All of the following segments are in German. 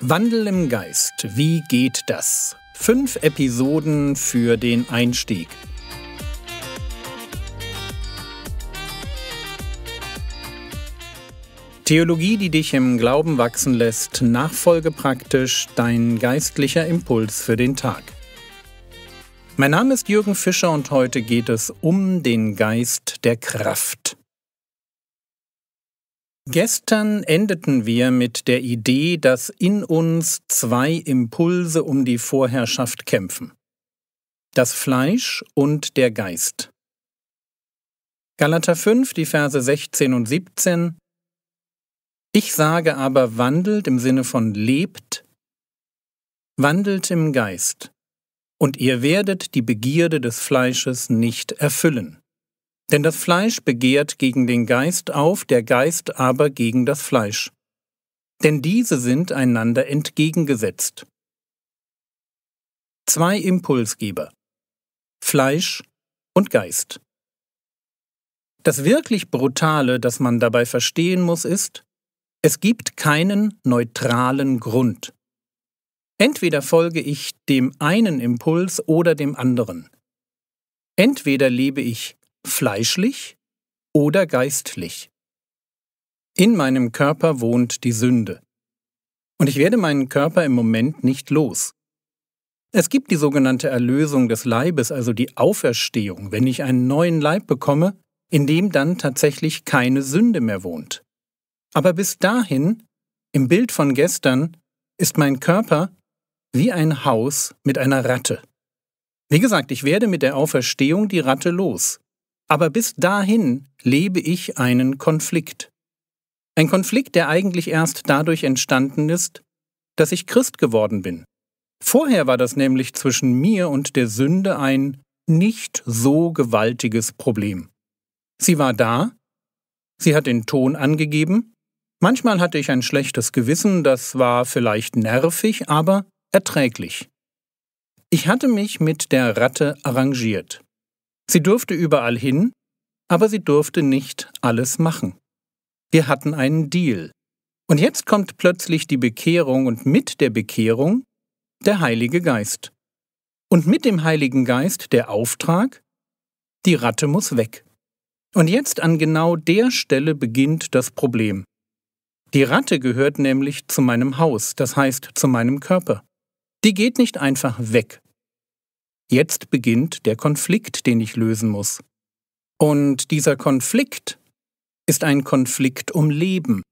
Wandel im Geist, wie geht das? Fünf Episoden für den Einstieg. Theologie, die dich im Glauben wachsen lässt, nachfolge praktisch dein geistlicher Impuls für den Tag. Mein Name ist Jürgen Fischer und heute geht es um den Geist der Kraft. Gestern endeten wir mit der Idee, dass in uns zwei Impulse um die Vorherrschaft kämpfen. Das Fleisch und der Geist. Galater 5, die Verse 16 und 17. Ich sage aber, wandelt im Sinne von lebt, wandelt im Geist, und ihr werdet die Begierde des Fleisches nicht erfüllen. Denn das Fleisch begehrt gegen den Geist auf, der Geist aber gegen das Fleisch. Denn diese sind einander entgegengesetzt. Zwei Impulsgeber Fleisch und Geist. Das wirklich Brutale, das man dabei verstehen muss, ist, es gibt keinen neutralen Grund. Entweder folge ich dem einen Impuls oder dem anderen. Entweder lebe ich fleischlich oder geistlich. In meinem Körper wohnt die Sünde. Und ich werde meinen Körper im Moment nicht los. Es gibt die sogenannte Erlösung des Leibes, also die Auferstehung, wenn ich einen neuen Leib bekomme, in dem dann tatsächlich keine Sünde mehr wohnt. Aber bis dahin, im Bild von gestern, ist mein Körper wie ein Haus mit einer Ratte. Wie gesagt, ich werde mit der Auferstehung die Ratte los. Aber bis dahin lebe ich einen Konflikt. Ein Konflikt, der eigentlich erst dadurch entstanden ist, dass ich Christ geworden bin. Vorher war das nämlich zwischen mir und der Sünde ein nicht so gewaltiges Problem. Sie war da, sie hat den Ton angegeben, manchmal hatte ich ein schlechtes Gewissen, das war vielleicht nervig, aber erträglich. Ich hatte mich mit der Ratte arrangiert. Sie durfte überall hin, aber sie durfte nicht alles machen. Wir hatten einen Deal. Und jetzt kommt plötzlich die Bekehrung und mit der Bekehrung der Heilige Geist. Und mit dem Heiligen Geist der Auftrag, die Ratte muss weg. Und jetzt an genau der Stelle beginnt das Problem. Die Ratte gehört nämlich zu meinem Haus, das heißt zu meinem Körper. Die geht nicht einfach weg. Jetzt beginnt der Konflikt, den ich lösen muss. Und dieser Konflikt ist ein Konflikt um Leben,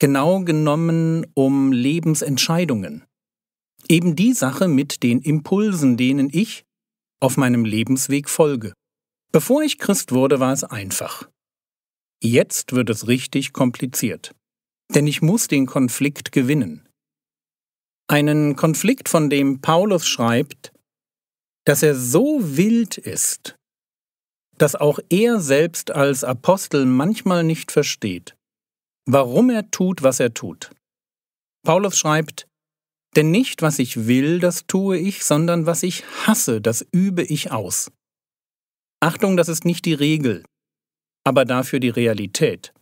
genau genommen um Lebensentscheidungen. Eben die Sache mit den Impulsen, denen ich auf meinem Lebensweg folge. Bevor ich Christ wurde, war es einfach. Jetzt wird es richtig kompliziert. Denn ich muss den Konflikt gewinnen. Einen Konflikt, von dem Paulus schreibt, dass er so wild ist, dass auch er selbst als Apostel manchmal nicht versteht, warum er tut, was er tut. Paulus schreibt, denn nicht was ich will, das tue ich, sondern was ich hasse, das übe ich aus. Achtung, das ist nicht die Regel, aber dafür die Realität.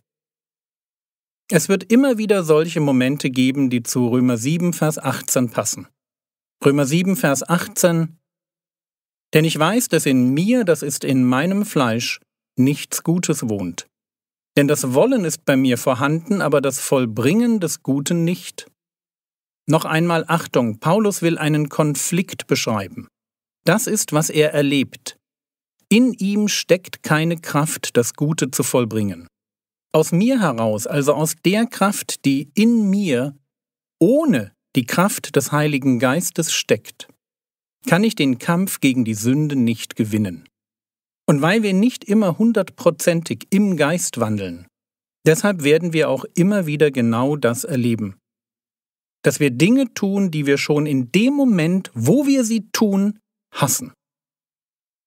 Es wird immer wieder solche Momente geben, die zu Römer 7, Vers 18 passen. Römer 7, Vers 18 denn ich weiß, dass in mir, das ist in meinem Fleisch, nichts Gutes wohnt. Denn das Wollen ist bei mir vorhanden, aber das Vollbringen des Guten nicht. Noch einmal Achtung, Paulus will einen Konflikt beschreiben. Das ist, was er erlebt. In ihm steckt keine Kraft, das Gute zu vollbringen. Aus mir heraus, also aus der Kraft, die in mir ohne die Kraft des Heiligen Geistes steckt kann ich den Kampf gegen die Sünde nicht gewinnen. Und weil wir nicht immer hundertprozentig im Geist wandeln, deshalb werden wir auch immer wieder genau das erleben. Dass wir Dinge tun, die wir schon in dem Moment, wo wir sie tun, hassen.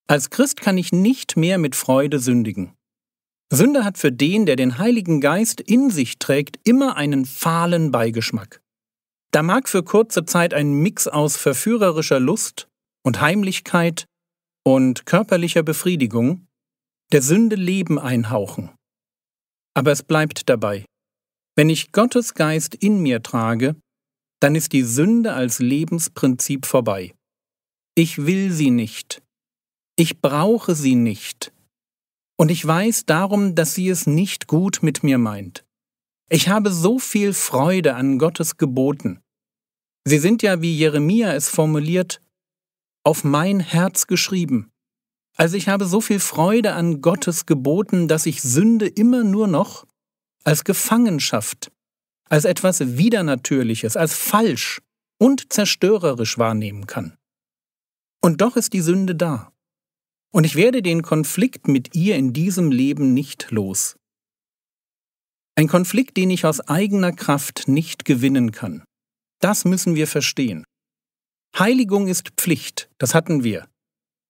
Als Christ kann ich nicht mehr mit Freude sündigen. Sünde hat für den, der den Heiligen Geist in sich trägt, immer einen fahlen Beigeschmack. Da mag für kurze Zeit ein Mix aus verführerischer Lust und Heimlichkeit und körperlicher Befriedigung der Sünde Leben einhauchen. Aber es bleibt dabei. Wenn ich Gottes Geist in mir trage, dann ist die Sünde als Lebensprinzip vorbei. Ich will sie nicht. Ich brauche sie nicht. Und ich weiß darum, dass sie es nicht gut mit mir meint. Ich habe so viel Freude an Gottes Geboten. Sie sind ja, wie Jeremia es formuliert, auf mein Herz geschrieben. Also ich habe so viel Freude an Gottes Geboten, dass ich Sünde immer nur noch als Gefangenschaft, als etwas Widernatürliches, als falsch und zerstörerisch wahrnehmen kann. Und doch ist die Sünde da. Und ich werde den Konflikt mit ihr in diesem Leben nicht los. Ein Konflikt, den ich aus eigener Kraft nicht gewinnen kann. Das müssen wir verstehen. Heiligung ist Pflicht, das hatten wir.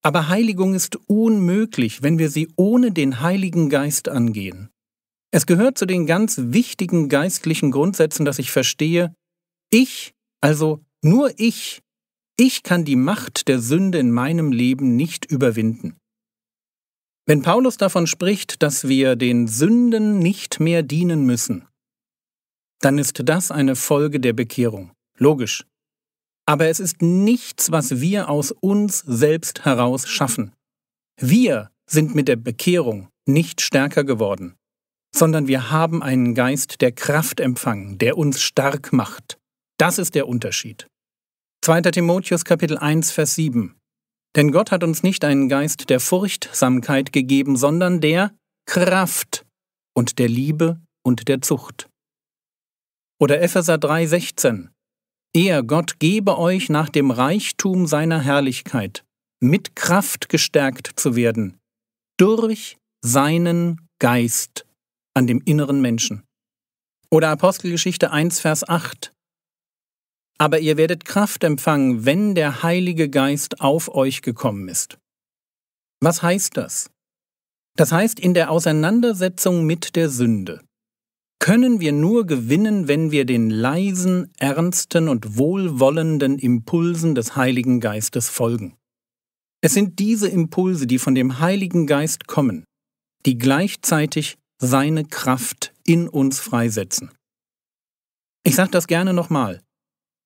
Aber Heiligung ist unmöglich, wenn wir sie ohne den Heiligen Geist angehen. Es gehört zu den ganz wichtigen geistlichen Grundsätzen, dass ich verstehe, ich, also nur ich, ich kann die Macht der Sünde in meinem Leben nicht überwinden. Wenn Paulus davon spricht, dass wir den Sünden nicht mehr dienen müssen, dann ist das eine Folge der Bekehrung. Logisch. Aber es ist nichts, was wir aus uns selbst heraus schaffen. Wir sind mit der Bekehrung nicht stärker geworden, sondern wir haben einen Geist der Kraft empfangen, der uns stark macht. Das ist der Unterschied. 2. Timotheus Kapitel 1 Vers 7 denn Gott hat uns nicht einen Geist der Furchtsamkeit gegeben, sondern der Kraft und der Liebe und der Zucht. Oder Epheser 3:16 Er Gott gebe euch nach dem Reichtum seiner Herrlichkeit, mit Kraft gestärkt zu werden, durch seinen Geist an dem inneren Menschen. Oder Apostelgeschichte 1, Vers 8 aber ihr werdet Kraft empfangen, wenn der Heilige Geist auf euch gekommen ist. Was heißt das? Das heißt, in der Auseinandersetzung mit der Sünde können wir nur gewinnen, wenn wir den leisen, ernsten und wohlwollenden Impulsen des Heiligen Geistes folgen. Es sind diese Impulse, die von dem Heiligen Geist kommen, die gleichzeitig seine Kraft in uns freisetzen. Ich sage das gerne nochmal.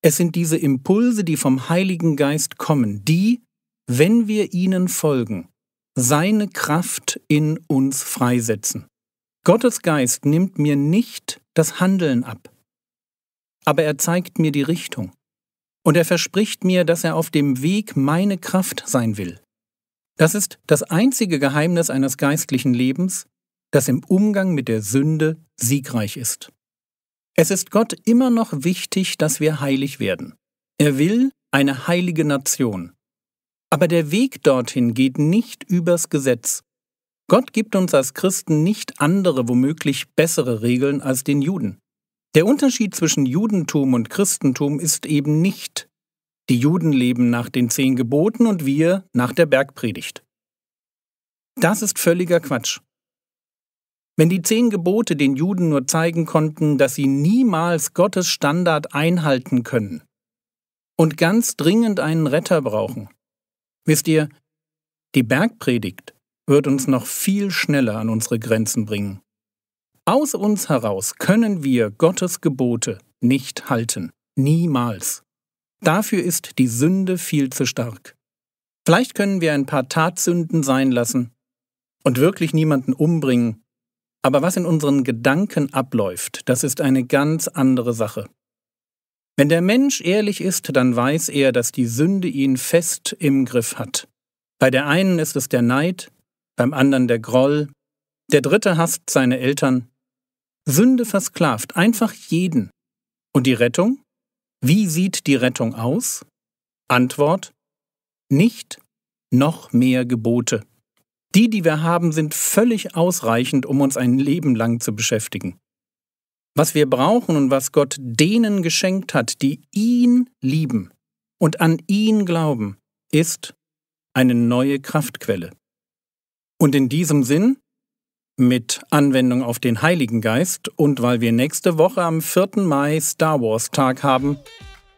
Es sind diese Impulse, die vom Heiligen Geist kommen, die, wenn wir ihnen folgen, seine Kraft in uns freisetzen. Gottes Geist nimmt mir nicht das Handeln ab, aber er zeigt mir die Richtung. Und er verspricht mir, dass er auf dem Weg meine Kraft sein will. Das ist das einzige Geheimnis eines geistlichen Lebens, das im Umgang mit der Sünde siegreich ist. Es ist Gott immer noch wichtig, dass wir heilig werden. Er will eine heilige Nation. Aber der Weg dorthin geht nicht übers Gesetz. Gott gibt uns als Christen nicht andere, womöglich bessere Regeln als den Juden. Der Unterschied zwischen Judentum und Christentum ist eben nicht, die Juden leben nach den zehn Geboten und wir nach der Bergpredigt. Das ist völliger Quatsch. Wenn die zehn Gebote den Juden nur zeigen konnten, dass sie niemals Gottes Standard einhalten können und ganz dringend einen Retter brauchen. Wisst ihr, die Bergpredigt wird uns noch viel schneller an unsere Grenzen bringen. Aus uns heraus können wir Gottes Gebote nicht halten. Niemals. Dafür ist die Sünde viel zu stark. Vielleicht können wir ein paar Tatsünden sein lassen und wirklich niemanden umbringen, aber was in unseren Gedanken abläuft, das ist eine ganz andere Sache. Wenn der Mensch ehrlich ist, dann weiß er, dass die Sünde ihn fest im Griff hat. Bei der einen ist es der Neid, beim anderen der Groll, der dritte hasst seine Eltern. Sünde versklavt einfach jeden. Und die Rettung? Wie sieht die Rettung aus? Antwort: Nicht noch mehr Gebote. Die, die wir haben, sind völlig ausreichend, um uns ein Leben lang zu beschäftigen. Was wir brauchen und was Gott denen geschenkt hat, die ihn lieben und an ihn glauben, ist eine neue Kraftquelle. Und in diesem Sinn, mit Anwendung auf den Heiligen Geist und weil wir nächste Woche am 4. Mai Star Wars Tag haben,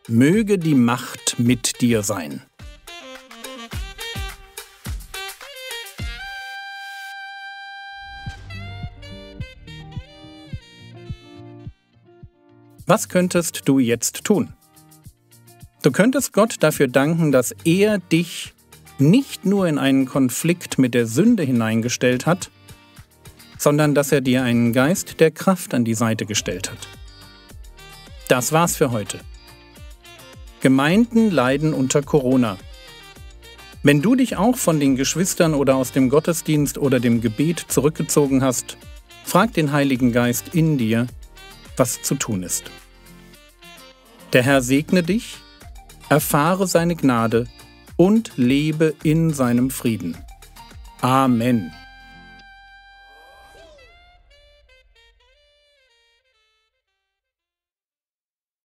möge die Macht mit dir sein. Was könntest du jetzt tun? Du könntest Gott dafür danken, dass er dich nicht nur in einen Konflikt mit der Sünde hineingestellt hat, sondern dass er dir einen Geist der Kraft an die Seite gestellt hat. Das war's für heute. Gemeinden leiden unter Corona. Wenn du dich auch von den Geschwistern oder aus dem Gottesdienst oder dem Gebet zurückgezogen hast, frag den Heiligen Geist in dir, was zu tun ist. Der Herr segne dich, erfahre seine Gnade und lebe in seinem Frieden. Amen.